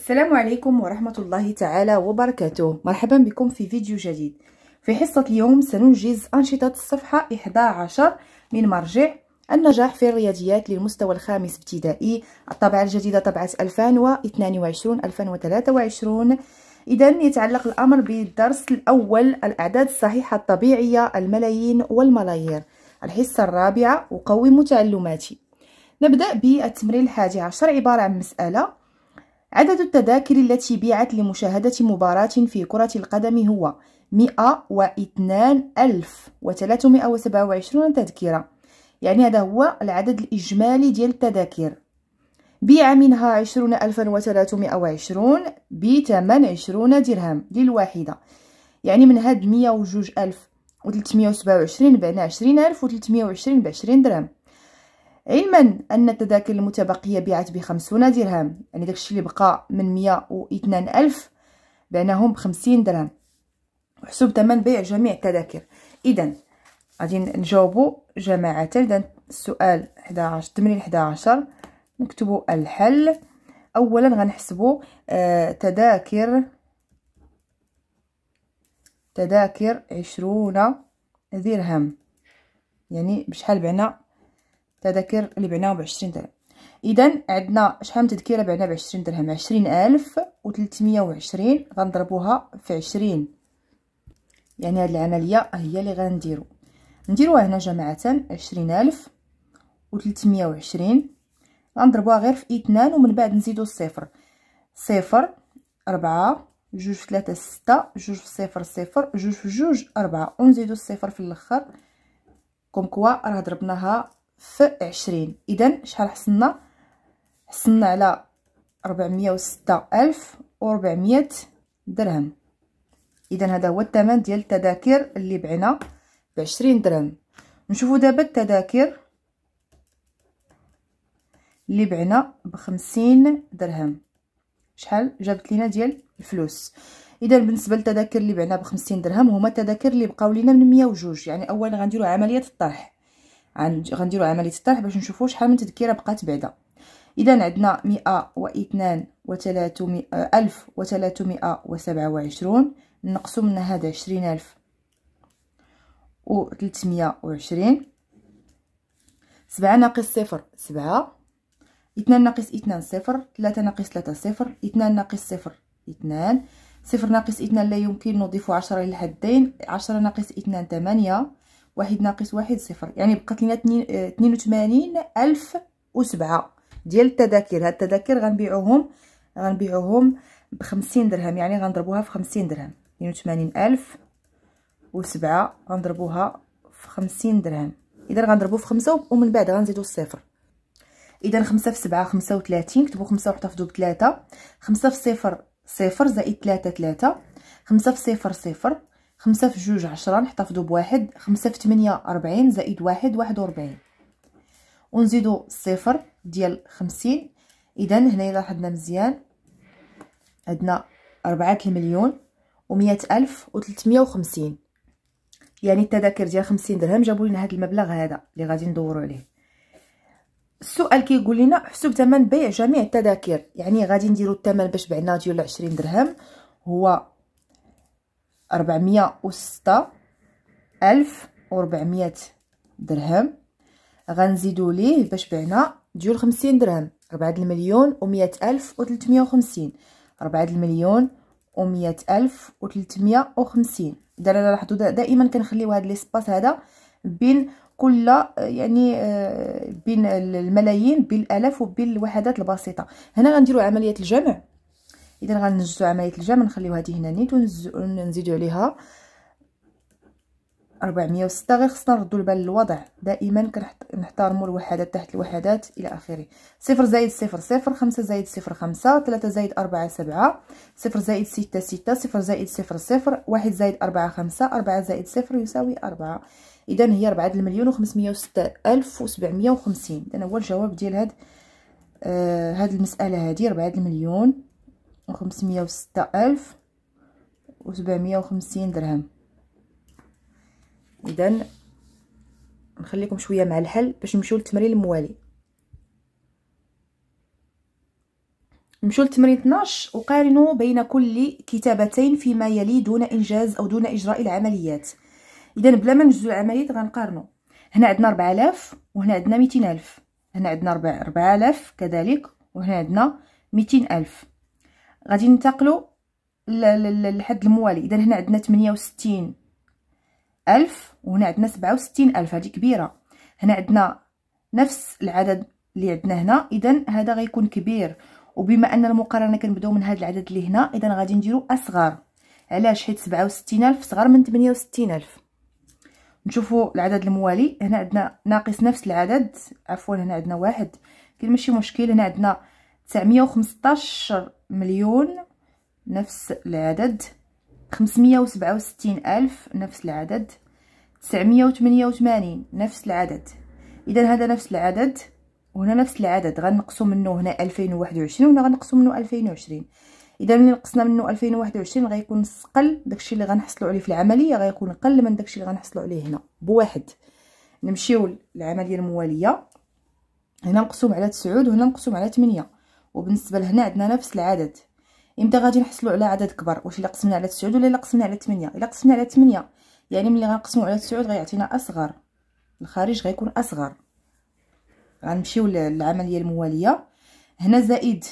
السلام عليكم ورحمة الله تعالى وبركاته مرحبا بكم في فيديو جديد في حصة اليوم سننجز أنشطة الصفحة 11 من مرجع النجاح في الرياضيات للمستوى الخامس ابتدائي الطبعة الجديدة طبعة 2022-2023 إذا يتعلق الأمر بالدرس الأول الأعداد الصحيحة الطبيعية الملايين والملايير الحصة الرابعة أقوم تعلماتي نبدأ بالتمرين الحادي عشر عبارة عن مسألة عدد التذاكر التي بيعت لمشاهدة مباراة في كرة القدم هو 102327 تذكرة يعني هذا هو العدد الإجمالي ديال التذاكر بيع منها 20320 بثمن 20 درهم للواحدة يعني من هاد 102327 بعنا 20320 ب 20 درهم علما ان التذاكر المتبقيه بيعت ب 50 درهم يعني داكشي اللي بقى من 102 الف بعناهم ب 50 درهم وحسب ثمن بيع جميع التذاكر اذا غادي نجاوبوا جماعه اذا السؤال 11 تمرين 11 نكتبوا الحل اولا غنحسبوا آه، تذاكر تذاكر 20 درهم يعني بشحال بعنا تذاكر اللي بعناهم بعشرين درهم اذا عندنا شحال من تذكره بعنا بعشرين درهم عشرين الف 320 غنضربوها في عشرين يعني هذه العمليه هي اللي غنديرو نديروها هنا جماعه عشرين الف 320 غنضربوها غير في اثنان ومن بعد نزيدو الصفر صفر ربعة جوج في 3 ستة جوج في صفر 0 جوج في جوج 4 ونزيدوا الصفر في الاخر كوم كوا راه ضربناها في عشرين اذا شحال حصلنا حصلنا على ربعمية وستة ألف وربعمية درهم اذا هذا هو الثمن ديال التذاكر اللي بعنا بعشرين درهم نشوفوا دابا التذاكر اللي بعنا بخمسين درهم شحال جابت لينا ديال الفلوس اذا بالنسبه للتذاكر اللي بعنا بخمسين درهم هما التذاكر اللي بقاو لينا من مية وجوج يعني اولا غنديروا عمليه الطرح غنديروا عمليه الطرح باش نشوفوا شحال من تذكره بقات بعدا اذا عندنا 102 و300 1327 نقسم من هذا 20000 و 320 سبعة ناقص صفر سبعة 2 ناقص 2 صفر 3 ناقص 3 صفر 2 ناقص صفر 2 صفر ناقص 2 لا يمكن نضيف عشرة للحدين 10 عشرة ناقص 2 8 واحد ناقص واحد صفر يعني بقات لينا آه، اثنين وثمانين ألف وسبعة ديال التذاكر هاد التذاكر غنبيعوهم غنبيعوهم بخمسين درهم يعني غنضربوها في خمسين درهم اثنين وثمانين ألف وسبعة غنضربوها في خمسين درهم إذا غنضربو في خمسة ومن بعد غنزيدو الصفر إذا خمسة في سبعة خمسة وثلاثين كتبو خمسة وحتفضو بثلاثة خمسة في صفر صفر زائد ثلاثة ثلاثة خمسة في صفر صفر خمسة في جوج عشرة نحتفظو بواحد خمسة في تمنية أربعين زائد واحد واحد وربعين ونزيدو صفر ديال خمسين إذا هنايا لاحظنا مزيان عندنا أربعة المليون ومية ألف وتلتمية وخمسين يعني التذاكر ديال خمسين درهم جابوا لنا هذا المبلغ هذا اللي غادي ندورو عليه السؤال كيقول لنا حسب ثمن بيع جميع التذاكر يعني غادي نديرو الثمن باش بعنا ديال 20 درهم هو ربعمية ألف وربعمية درهم غنزيدو ليه باش بعنا ديول خمسين درهم ربعة المليون ومية ألف وتلتمية وخمسين ربعة المليون ومية ألف وتلتمية وخمسين لاحظو لاحظوا دائما كنخليو هاد ليسباس هذا بين كل يعني آه، بين الملايين بالألاف وبالوحدات البسيطة هنا غنديرو عملية الجمع اذا غنجزو عمليه الجمع نخليو هذه هنا نيت ونزيدو عليها 406 غير خصنا نردو البال للوضع دائما كنحتارمو الوحدات تحت الوحدات الى اخره صفر زائد صفر صفر خمسة زائد صفر خمسة 3 زائد أربعة سبعة صفر زائد ستة ستة صفر زائد صفر صفر واحد زائد أربعة خمسة أربعة زائد صفر يساوي أربعة اذا هي 4 المليون وخمسمية وستة الف وسبعمية وخمسين اذا هو الجواب ديال هاد آه هاد المساله هادي 4 المليون وخمسميه وستة ألف وسبعميه وخمسين درهم إذا نخليكم شوية مع الحل باش نمشيو للتمرين الموالي نمشيو للتمرين 12 وقارنوا بين كل كتابتين فيما يلي دون انجاز او دون اجراء العمليات اذا بلا ما نجزو العمليات غنقارنوا هنا عندنا 4000 وهنا عندنا 200000 هنا عندنا 4000 كذلك وهنا عندنا 200000 غادي ننتقلوا لحد الموالي اذا هنا عندنا 68 الف وهنا عندنا 67 الف هذه كبيره هنا عندنا نفس العدد اللي عندنا هنا اذا هذا غيكون كبير وبما ان المقارنه كنبداو من هذا العدد اللي هنا اذا غادي نديرو اصغر علاش حيت 67 الف صغر من 68 الف نشوفوا العدد الموالي هنا عندنا ناقص نفس العدد عفوا هنا عندنا واحد كاين ماشي مشكل هنا عندنا 915 مليون نفس العدد 567 ألف نفس العدد 988 نفس العدد إذا هذا نفس العدد وهنا نفس العدد غنقصوا منه هنا 2021 وهنا غنقصوا منه 2020 اذا ملي نقصنا منه 2021 غيكون قل داكشي اللي غنحصلوا عليه في العمليه غيكون قل من داكشي اللي غنحصلوا عليه هنا بواحد نمشيو للعمليه المواليه هنا نقسم على 9 وهنا نقسم على 8 وبالنسبه لهنا عندنا نفس العدد امتى غادي نحصلوا على عدد كبر واش الا قسمنا على 9 ولا الا قسمنا على 8 الا قسمنا على 8 يعني ملي غنقسموا على 9 غيعطينا اصغر الخارج غيكون اصغر غنمشيو للعمليه المواليه هنا زائد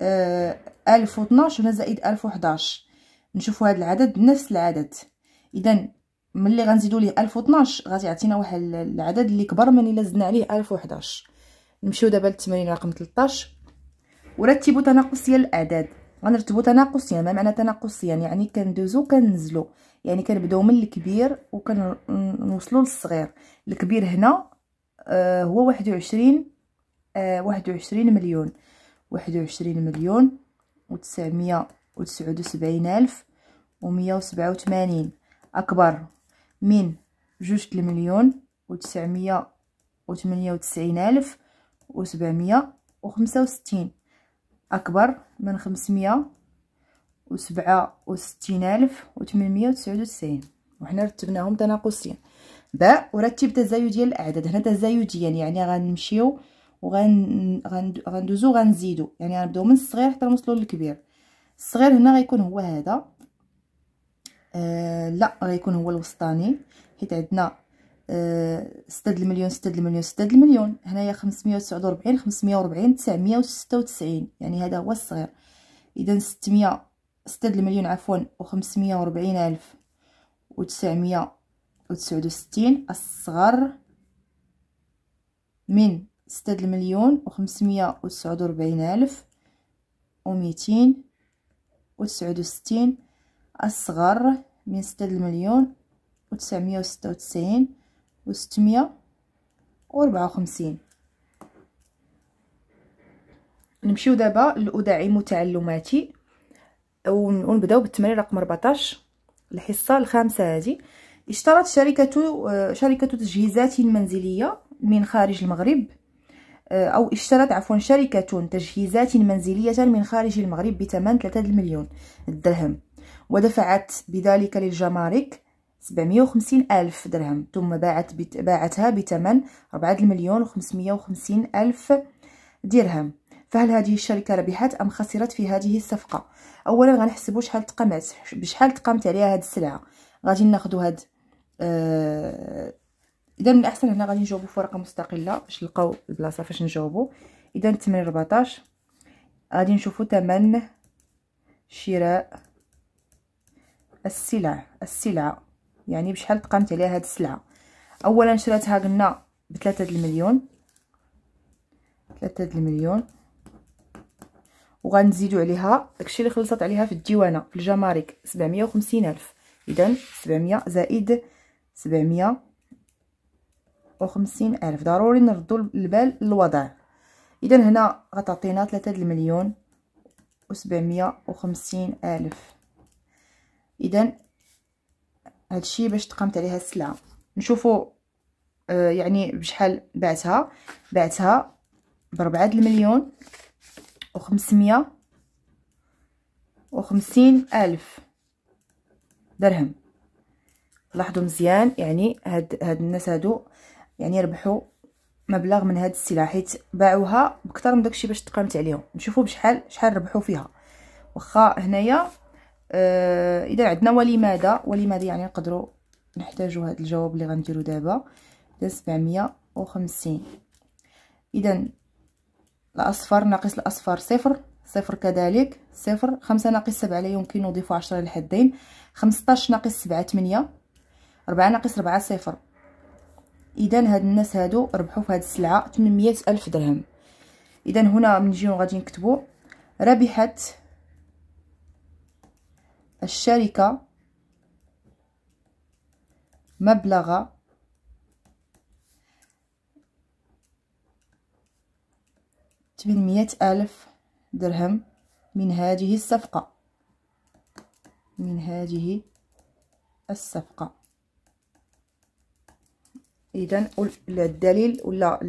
آه، الف 1012 هنا زائد ألف وحداش نشوفوا هذا العدد نفس العدد اذا ملي غنزيدوا ليه ألف 1012 غادي يعطينا واحد العدد اللي كبر من الا زدنا عليه ألف وحداش نمشيو دابا للتمرين رقم 13 ورتبوا تناقصيا الأعداد غنرتبو تناقصيا ما معنى تناقصيا يعني كندوزو كنزلو يعني كنبداو من الكبير وكنوصلو للصغير الكبير هنا آه هو واحد وعشرين آه واحد وعشرين مليون واحد وعشرين مليون وتسعمية وتسعود وسبعين ألف ومية وسبعة أكبر من جوج المليون وتسعمية 998 وتسعين ألف وسبعمية وخمسة وستين أكبر من خمسمية وسبعة وستين ألف وتمنمية وتسعود وتسعين وحنا رتبناهم تناقصيا باء ورتب تزايدي الأعداد هنا تزايديا يعني غنمشيو وغن غندوزو غنزيدو يعني غنبداو من الصغير حتى نوصلو للكبير الصغير هنا غيكون هو هذا آه لا غيكون هو الوسطاني حيت عندنا ستة المليون ستة المليون ستة المليون هنايا خمسمية وتسعة وربعين خمسمية وربعين تسعمية وستة وتسعين يعني هذا هو الصغير إذا ستمية ستة المليون عفوا وخمسمية وربعين ألف وتسعمية وتسعة وستين الصغر من ستة المليون وخمسمية وتسعة وربعين ألف وميتين وتسعة وستين الصغر من ستة المليون وتسعمية وستة وتسعين وستمية وربعة وخمسين نمشيو دابا لأدعم تعلماتي ونبداو بالتمرين رقم 14 الحصة الخامسة هذه اشترت شركة شركة تجهيزات منزلية من خارج المغرب أو اشترت عفوا شركة تجهيزات منزلية من خارج المغرب بثمن 3 مليون الدرهم ودفعت بذلك للجمارك 750 ألف درهم ثم باعت بت... باعتها بثمن 4 المليون و550 ألف درهم فهل هذه الشركة ربحت أم خسرت في هذه الصفقة أولا غنحسبوا شحال تقامت بشحال تقامت عليها هاد السلعة غادي ناخدو هاد آه... إذا من الأحسن هنا غادي نجاوبو ورقة مستقلة باش نلقاو البلاصة فاش نجاوبو إذا تمن 14 غادي نشوفو تمن شراء السلع السلعة يعني بشحال تقامت عليها هاد السلعه اولا شراتها قلنا بثلاثة المليون ثلاثة المليون وغنزيدو عليها داكشي اللي خلصت عليها في الديوانه في الجمارك سبعمية الف اذا سبعمية زائد سبعمية الف ضروري نردو البال للوضع اذا هنا غتعطينا ثلاثة المليون و750 الف اذا هادشي باش تقامت عليها السلعه نشوفوا آه يعني بشحال بعتها بعتها بربعة المليون وخمسمية وخمسين ألف درهم لاحظوا مزيان يعني هاد هاد الناس هادو يعني ربحوا مبلغ من هاد السلعه حيت باعوها بكثر من داكشي باش تقامت عليهم نشوفوا بشحال شحال ربحوا فيها واخا هنايا آه، اذا عندنا ولماذا ولماذا يعني نقدروا نحتاجوا هذا الجواب اللي غنديرو دابا دا 750 اذا الاصفر ناقص الاصفر صفر صفر كذلك صفر خمسة ناقص سبعة لا يمكن نضيف عشرة للحدين خمسطاش ناقص سبعة تمنية ربعة ناقص ربعة صفر اذا هاد الناس هادو ربحوا في هاد السلعه 800 الف درهم اذا هنا من نجيو غادي نكتبو ربحت الشركة مبلغ ثمانمائة ألف درهم من هذه الصفقة من هذه الصفقة إذا الدليل ولا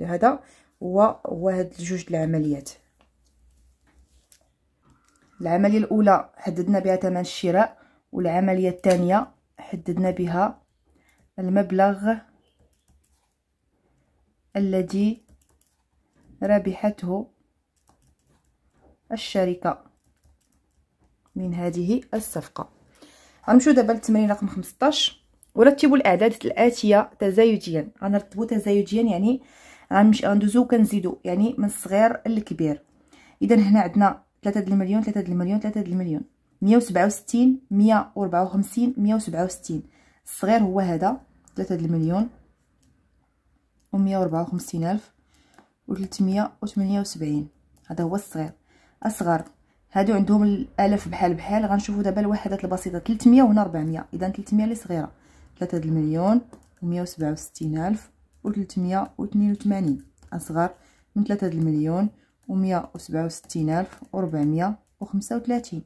هذا هو هو هاد جوج العمليات العملية الأولى حددنا بها ثمن الشراء والعملية الثانية حددنا بها المبلغ الذي ربحته الشركة من هذه الصفقة غنمشيو دابا للتمرين رقم 15 ورتبوا الأعداد الآتية تزايديا غنرتبو تزايديا يعني غندوزو كنزيدو يعني من الصغير للكبير إذا هنا عندنا 3 المليون 3 المليون 3 المليون 167 154 167 الصغير هو هذا 3 المليون و 154000 و 378 هذا هو الصغير اصغر هادو عندهم الالف بحال بحال غنشوفوا دابا الوحدات البسيطه 300 وهنا 400 اذا 300 اللي صغيره 3 المليون و 167000 و 382 اصغر من 3 المليون ومية وسبعة وستين ألف وربعمية وخمسة وثلاثين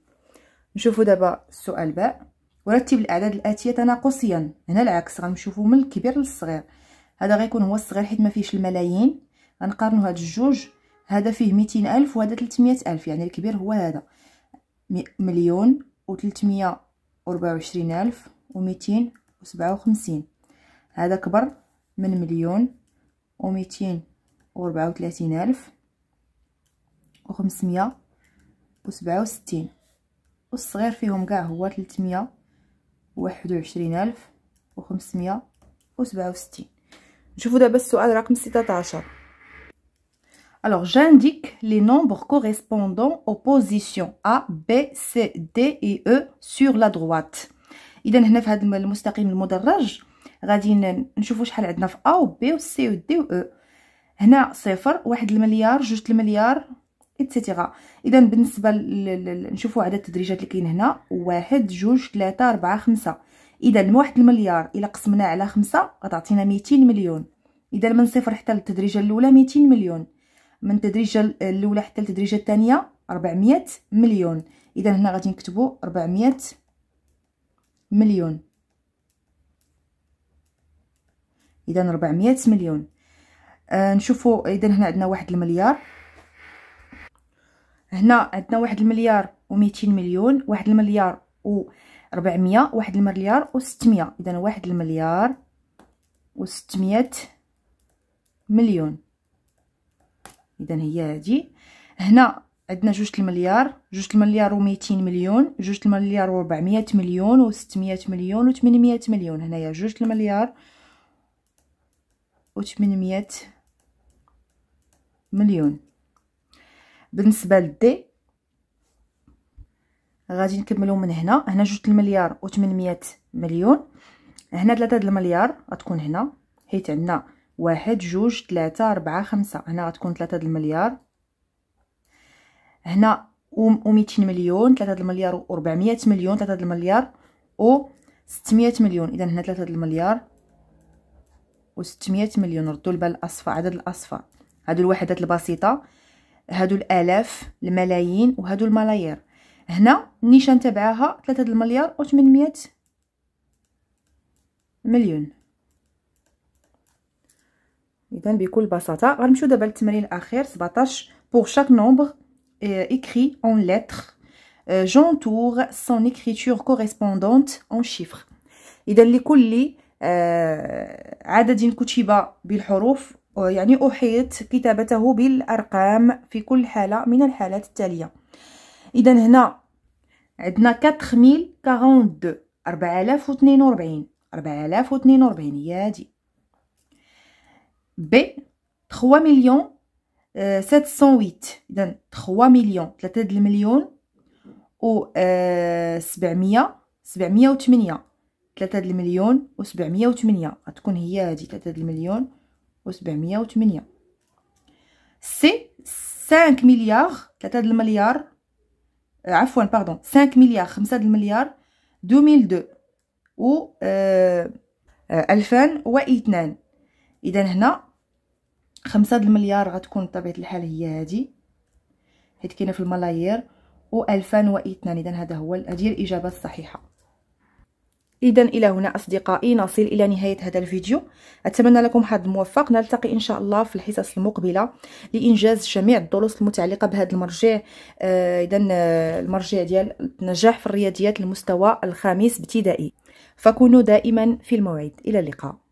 نشوفوا دابا السؤال باء ورتب الأعداد الآتية تناقصيا هنا العكس غنشوفوا من الكبير للصغير هذا غيكون هو الصغير حيت ما الملايين غنقارنوا هاد الجوج هذا فيه ميتين ألف وهذا تلتمية ألف يعني الكبير هو هذا مليون وتلتمية وربعة وعشرين ألف وميتين وسبعة وخمسين هذا كبر من مليون وميتين وربعة وثلاثين ألف وخمسمية وسبعة وستين والصغير فيهم كاع هو تلتمية وواحد وعشرين ألف وخمسمية وسبعة وستين نشوفو دابا السؤال رقم ستة عشر Alors j'indique les nombres correspondants aux positions A, B, C, D et E sur la اذا هنا في هذا المستقيم المدرج غادي نشوفو شحال عندنا في A و B و C و D و أو e. هنا صفر واحد المليار جوج المليار اتسيتيرا اذا بالنسبه نشوفوا عدد التدريجات اللي كاين هنا واحد جوج ثلاثة أربعة خمسة اذا من واحد المليار الا قسمناه على خمسة غتعطينا 200 مليون اذا من صفر حتى التدريجه الاولى 200 مليون من التدريجه الاولى حتى التدريجه الثانيه 400 مليون اذا هنا غادي نكتبوا 400 مليون اذا 400 مليون آه نشوفوا اذا هنا عندنا واحد المليار هنا عندنا واحد المليار و مليون واحد المليار و400 واحد المليار و600 اذا واحد المليار و600 مليون اذا هي هادي هنا عندنا جوج المليار جوج المليار و مليون جوج المليار و400 مليون و600 مليون و800 مليون هنايا جوج المليار و800 مليون بالنسبه للدي غادي نكملو من هنا هنا جوج المليار و800 مليون هنا ثلاثة المليار غتكون هنا حيت عندنا واحد جوج ثلاثة أربعة خمسة هنا غتكون ثلاثة المليار هنا و ميتين مليون ثلاثة المليار و ربعمية مليون ثلاثة المليار و ستمية مليون اذا هنا ثلاثة المليار و ستمية مليون ردوا البال الاصفى عدد الاصفى هادو الوحدات البسيطه هادو الالاف الملايين وهادو الملايير هنا النيشان تبعها 3 المليار و800 مليون اذا بكل بساطه غنمشيو دابا للتمرين الاخير 17 بوغ شاك نومبغ écrit اون lettres جونتور euh, سون écriture كوريسبوندونت اون chiffres اذا لكل euh, عدد كتب بالحروف يعني أحيط كتابته بالأرقام في كل حالة من الحالات التالية إذا هنا عندنا 4042 4042 4042 هي هادي ب 3 مليون 708 اذا 3 مليون 3 د المليون و 700 708 3 د المليون و 708 غتكون هي هادي 3 د المليون وسبعمية سي 5 مليار 3 المليار آه، عفوا باردون 5 مليار 5 المليار 2002 و 2002 آه، آه، اذا هنا 5 المليار غتكون بطبيعه الحال هي هذه حيت كاينه في الملايير و 2002 اذا هذا هو هذه الاجابه الصحيحه إذا إلى هنا أصدقائي نصل إلى نهاية هذا الفيديو أتمنى لكم حظ موفق نلتقي إن شاء الله في الحصص المقبلة لإنجاز جميع الدروس المتعلقة بهذا المرجع آه إذا آه، المرجع ديال النجاح في الرياضيات المستوى الخامس ابتدائي فكونوا دائما في الموعد إلى اللقاء